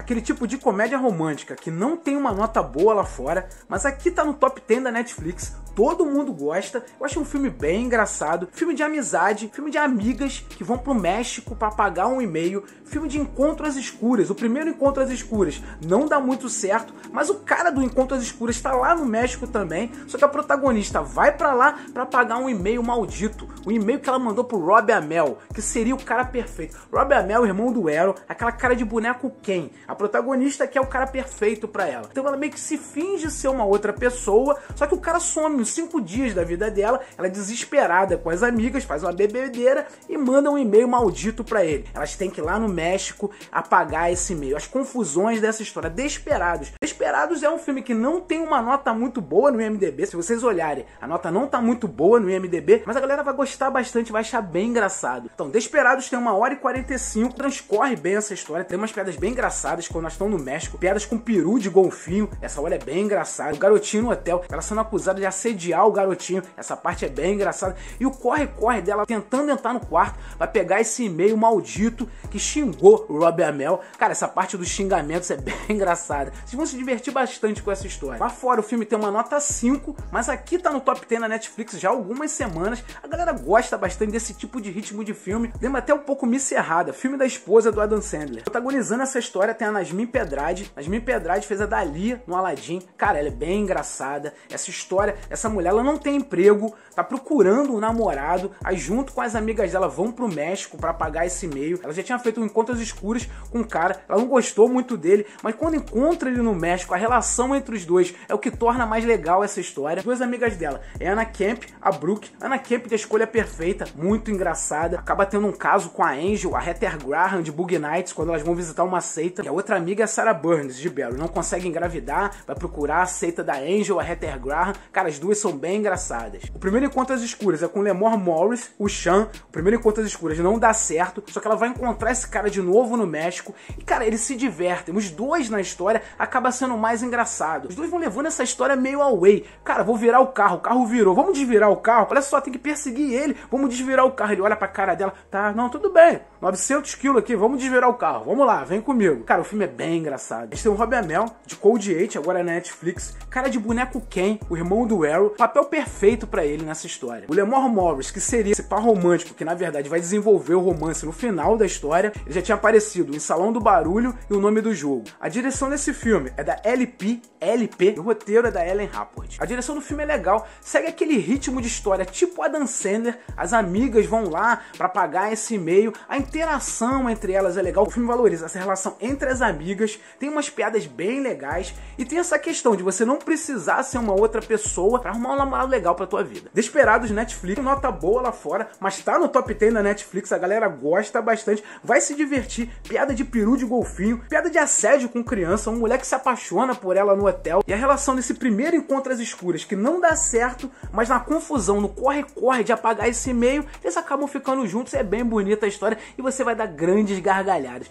Aquele tipo de comédia romântica que não tem uma nota boa lá fora, mas aqui tá no top 10 da Netflix, todo mundo gosta. Eu acho um filme bem engraçado, filme de amizade, filme de amigas que vão pro México para pagar um e-mail, filme de encontro às escuras. O primeiro encontro às escuras não dá muito certo, mas o cara do encontro às escuras tá lá no México também, só que a protagonista vai para lá para pagar um e-mail maldito, o um e-mail que ela mandou pro Rob Amel, que seria o cara perfeito. Rob Amel, irmão do Ero, aquela cara de boneco quem. A protagonista que é o cara perfeito para ela. Então ela meio que se finge ser uma outra pessoa, só que o cara some uns cinco dias da vida dela, ela é desesperada com as amigas, faz uma bebedeira e manda um e-mail maldito para ele. Elas têm que ir lá no México apagar esse e-mail. As confusões dessa história, desesperados, Desesperados é um filme que não tem uma nota muito boa no IMDB. Se vocês olharem, a nota não tá muito boa no IMDB, mas a galera vai gostar bastante, vai achar bem engraçado. Então, Desperados tem uma hora e 45, transcorre bem essa história, tem umas piadas bem engraçadas quando nós estamos no México, piadas com peru de golfinho, essa hora é bem engraçada. O garotinho no hotel, ela sendo acusada de assediar o garotinho, essa parte é bem engraçada. E o corre-corre dela tentando entrar no quarto para pegar esse e-mail maldito que xingou o Rob Amel. Cara, essa parte dos xingamentos é bem engraçada. Vocês vão se divertir bastante com essa história. Lá fora o filme tem uma nota 5, mas aqui tá no top 10 na Netflix já há algumas semanas. A galera gosta bastante desse tipo de ritmo de filme. Lembra até um pouco Miss Errada, filme da esposa do Adam Sandler. Protagonizando essa história tem a Nasmin Pedrade. Nasmin Pedrade fez a Dalia no Aladdin. Cara, ela é bem engraçada. Essa história, essa mulher, ela não tem emprego, tá procurando um namorado. Aí junto com as amigas dela vão pro México para pagar esse meio. Ela já tinha feito um encontros escuros com um cara, ela não gostou muito dele, mas quando encontra ele no México, México, a relação entre os dois é o que torna mais legal essa história. Duas amigas dela, é Anna Camp, a Brooke. Anna Camp da escolha perfeita, muito engraçada. Acaba tendo um caso com a Angel, a Heather Graham de Boogie Nights, quando elas vão visitar uma seita. E a outra amiga é Sarah Burns de Belo Não consegue engravidar, vai procurar a seita da Angel, a Heather Graham. Cara, as duas são bem engraçadas. O primeiro encontro às escuras é com Lemore Morris, o Sean. O primeiro encontro às escuras não dá certo, só que ela vai encontrar esse cara de novo no México. E, cara, eles se divertem. Os dois na história acaba sendo mais engraçado. Os dois vão levando essa história meio away. Cara, vou virar o carro, o carro virou, vamos desvirar o carro. Olha só, tem que perseguir ele, vamos desvirar o carro. Ele olha pra cara dela, tá, não, tudo bem, 900 quilos aqui, vamos desvirar o carro, vamos lá, vem comigo. Cara, o filme é bem engraçado. A gente tem o Robbie Amell, de Cold 8, agora na Netflix, cara de boneco Ken, o irmão do Arrow, papel perfeito para ele nessa história. O Lemore Morris, que seria esse par romântico, que na verdade vai desenvolver o romance no final da história, ele já tinha aparecido em Salão do Barulho e O Nome do Jogo. A direção desse filme é da LP LP e o roteiro é da Ellen Rapport. A direção do filme é legal, segue aquele ritmo de história tipo Dan Sandler, as amigas vão lá para pagar esse e-mail, a interação entre elas é legal, o filme valoriza essa relação entre as amigas, tem umas piadas bem legais e tem essa questão de você não precisar ser uma outra pessoa para arrumar um namorado legal para tua vida. Desperados Netflix, nota boa lá fora, mas tá no top 10 da Netflix, a galera gosta bastante, vai se divertir, piada de peru de golfinho, piada de assédio com criança, um moleque se apaixona por ela no hotel. E a relação desse primeiro encontro às escuras, que não dá certo, mas na confusão, no corre-corre de apagar esse e-mail, eles acabam ficando juntos. É bem bonita a história e você vai dar grandes gargalhadas.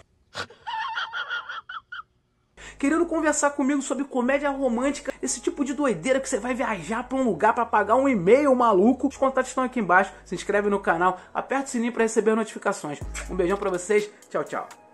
querendo conversar comigo sobre comédia romântica, esse tipo de doideira que você vai viajar para um lugar para pagar um e-mail maluco. Os contatos estão aqui embaixo. Se inscreve no canal, aperta o sininho para receber notificações. Um beijão para vocês. Tchau, tchau.